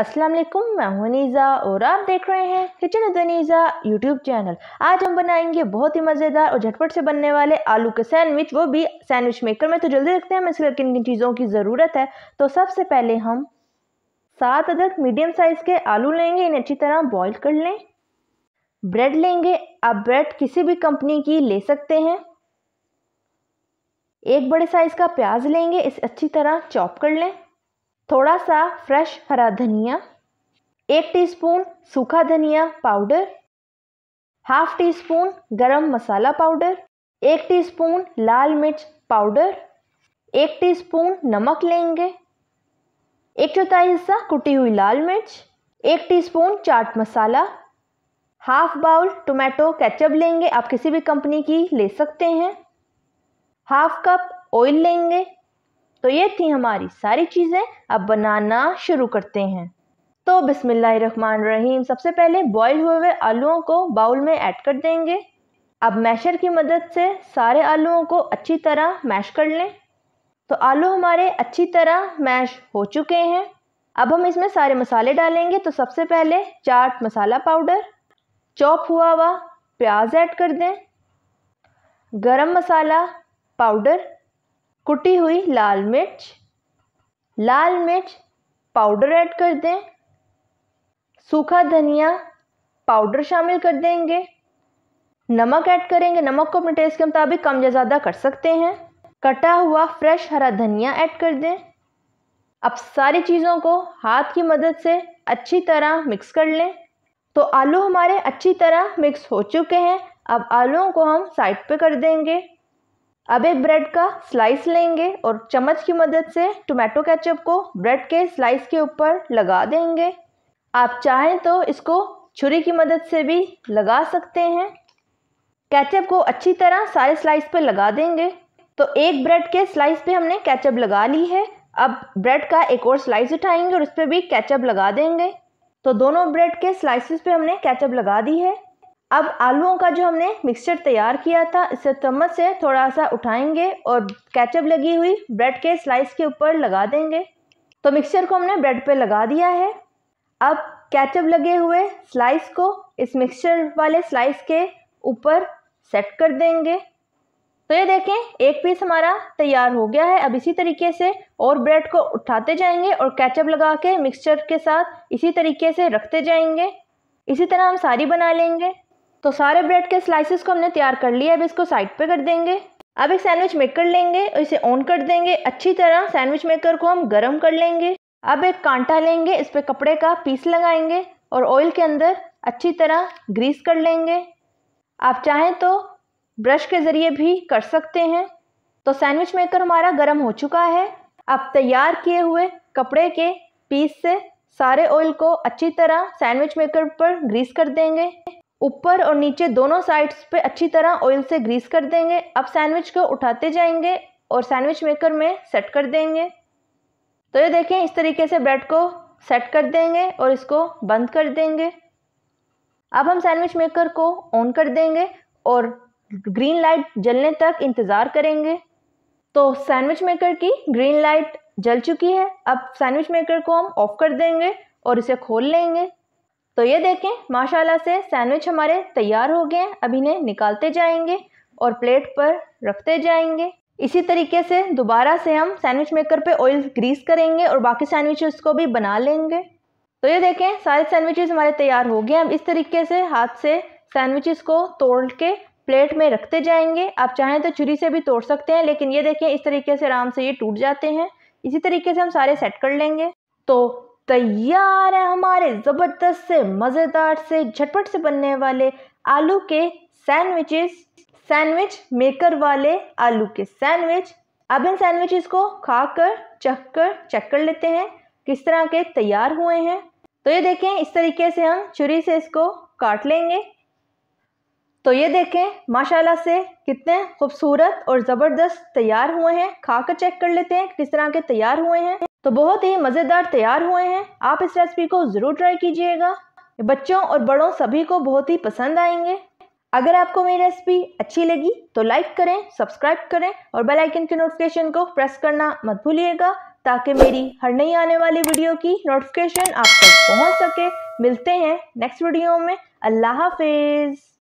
अस्सलाम वालेकुम मैं हूं और आप देख रहे हैं किचन दनीज़ा यूट्यूब चैनल आज हम बनाएंगे बहुत ही मज़ेदार और झटपट से बनने वाले आलू के सैंडविच वो भी सैंडविच मेकर में तो जल्दी रखते हैं हमें किन किन चीज़ों की ज़रूरत है तो सबसे पहले हम सात अदद मीडियम साइज़ के आलू लेंगे इन्हें अच्छी तरह बॉयल कर लें ब्रेड लेंगे आप ब्रेड किसी भी कंपनी की ले सकते हैं एक बड़े साइज़ का प्याज लेंगे इस अच्छी तरह चॉप कर लें थोड़ा सा फ्रेश हरा धनिया एक टीस्पून सूखा धनिया पाउडर हाफ टी स्पून गरम मसाला पाउडर एक टीस्पून लाल मिर्च पाउडर एक टीस्पून नमक लेंगे एक चौथाई हिस्सा कुटी हुई लाल मिर्च एक teaspoon chaat masala half bowl tomato ketchup लेंगे आप किसी भी कंपनी की ले सकते हैं हाफ कप ऑयल लेंगे तो ये थी हमारी सारी चीज़ें अब बनाना शुरू करते हैं तो रहीम सबसे पहले बॉईल हुए हुए आलूओं को बाउल में ऐड कर देंगे अब मैशर की मदद से सारे आलूओं को अच्छी तरह मैश कर लें तो आलू हमारे अच्छी तरह मैश हो चुके हैं अब हम इसमें सारे मसाले डालेंगे तो सबसे पहले चाट मसाला पाउडर चॉप हुआ हुआ प्याज ऐड कर दें गरम मसाला पाउडर कुटी हुई लाल मिर्च लाल मिर्च पाउडर ऐड कर दें सूखा धनिया पाउडर शामिल कर देंगे नमक ऐड करेंगे नमक को अपने टेस्ट के मुताबिक कम या ज़्यादा कर सकते हैं कटा हुआ फ्रेश हरा धनिया ऐड कर दें अब सारी चीज़ों को हाथ की मदद से अच्छी तरह मिक्स कर लें तो आलू हमारे अच्छी तरह मिक्स हो चुके हैं अब आलूओं को हम साइड पे कर देंगे अब एक ब्रेड का स्लाइस लेंगे और चम्मच की मदद से टोमेटो केचप को ब्रेड के स्लाइस के ऊपर लगा देंगे आप चाहें तो इसको छुरी की मदद से भी लगा सकते हैं केचप को अच्छी तरह सारे स्लाइस पर लगा देंगे तो एक ब्रेड के स्लाइस पे हमने केचप लगा ली है अब ब्रेड का एक और स्लाइस उठाएंगे और उस पर भी केचप लगा देंगे तो दोनों ब्रेड के स्लाइसेस पे हमने केचप लगा दी है अब आलूओं का जो हमने मिक्सचर तैयार किया था इसे चम्मच से थोड़ा सा उठाएंगे और कैचअप लगी हुई ब्रेड के स्लाइस के ऊपर लगा देंगे तो मिक्सचर को हमने ब्रेड पे लगा दिया है अब कैचअप लगे हुए स्लाइस को इस मिक्सचर वाले स्लाइस के ऊपर सेट कर देंगे तो ये देखें एक पीस हमारा तैयार हो गया है अब इसी तरीके से और ब्रेड को उठाते जाएंगे और कैचअप लगा के मिक्सचर के साथ इसी तरीके से रखते जाएंगे इसी तरह हम सारी बना लेंगे तो सारे ब्रेड के स्लाइसेस को हमने तैयार कर लिया अब इसको साइड पर कर देंगे अब एक सैंडविच मेकर लेंगे और इसे ऑन कर देंगे अच्छी तरह सैंडविच मेकर को हम गर्म कर लेंगे अब एक कांटा लेंगे इस पर कपड़े का पीस लगाएंगे और ऑयल के अंदर अच्छी तरह ग्रीस कर लेंगे आप चाहें तो ब्रश के ज़रिए भी कर सकते हैं तो सैंडविच मेकर हमारा गर्म हो चुका है अब तैयार किए हुए कपड़े के पीस से सारे ऑयल को अच्छी तरह सैंडविच मेकर पर ग्रीस कर देंगे ऊपर और नीचे दोनों साइड्स पे अच्छी तरह ऑयल से ग्रीस कर देंगे अब सैंडविच को उठाते जाएंगे और सैंडविच मेकर में सेट कर देंगे तो ये देखें इस तरीके से ब्रेड को सेट कर देंगे और इसको बंद कर देंगे अब हम सैंडविच मेकर को ऑन कर देंगे और ग्रीन लाइट जलने तक इंतज़ार करेंगे तो सैंडविच मेकर की ग्रीन लाइट जल चुकी है अब सैंडविच मेकर को हम ऑफ़ कर देंगे और इसे खोल लेंगे तो ये देखें माशाल्लाह से सैंडविच हमारे तैयार हो गए हैं अब इन्हें निकालते जाएंगे और प्लेट पर रखते जाएंगे इसी तरीके से दोबारा से हम सैंडविच मेकर पे ऑयल ग्रीस करेंगे और बाकी सैंडविचेस को भी बना लेंगे तो ये देखें सारे सैंडविचेस हमारे तैयार हो गए अब इस तरीके से हाथ से सैंडविचेस को तोड़ के प्लेट में रखते जाएंगे आप चाहें तो छुरी से भी तोड़ सकते हैं लेकिन ये देखें इस तरीके से आराम से ये टूट जाते हैं इसी तरीके से हम सारे सेट कर लेंगे तो तैयार है हमारे ज़बरदस्त से मज़ेदार से झटपट से बनने वाले आलू के सैंडविचेस सैंडविच मेकर वाले आलू के सैंडविच अब इन सैंडविचेस को खाकर चखकर चेक कर लेते हैं किस तरह के तैयार हुए हैं तो ये देखें इस तरीके से हम छुरी से इसको काट लेंगे तो ये देखें माशाल्लाह से कितने खूबसूरत और ज़बरदस्त तैयार हुए हैं खाकर चेक कर लेते हैं किस तरह के तैयार हुए हैं तो बहुत ही मज़ेदार तैयार हुए हैं आप इस रेसिपी को ज़रूर ट्राई कीजिएगा बच्चों और बड़ों सभी को बहुत ही पसंद आएंगे अगर आपको मेरी रेसिपी अच्छी लगी तो लाइक करें सब्सक्राइब करें और बेल आइकन के नोटिफिकेशन को प्रेस करना मत भूलिएगा ताकि मेरी हर नई आने वाली वीडियो की नोटिफिकेशन आप तक पहुंच सके मिलते हैं नेक्स्ट वीडियो में अल्लाह हाफिज़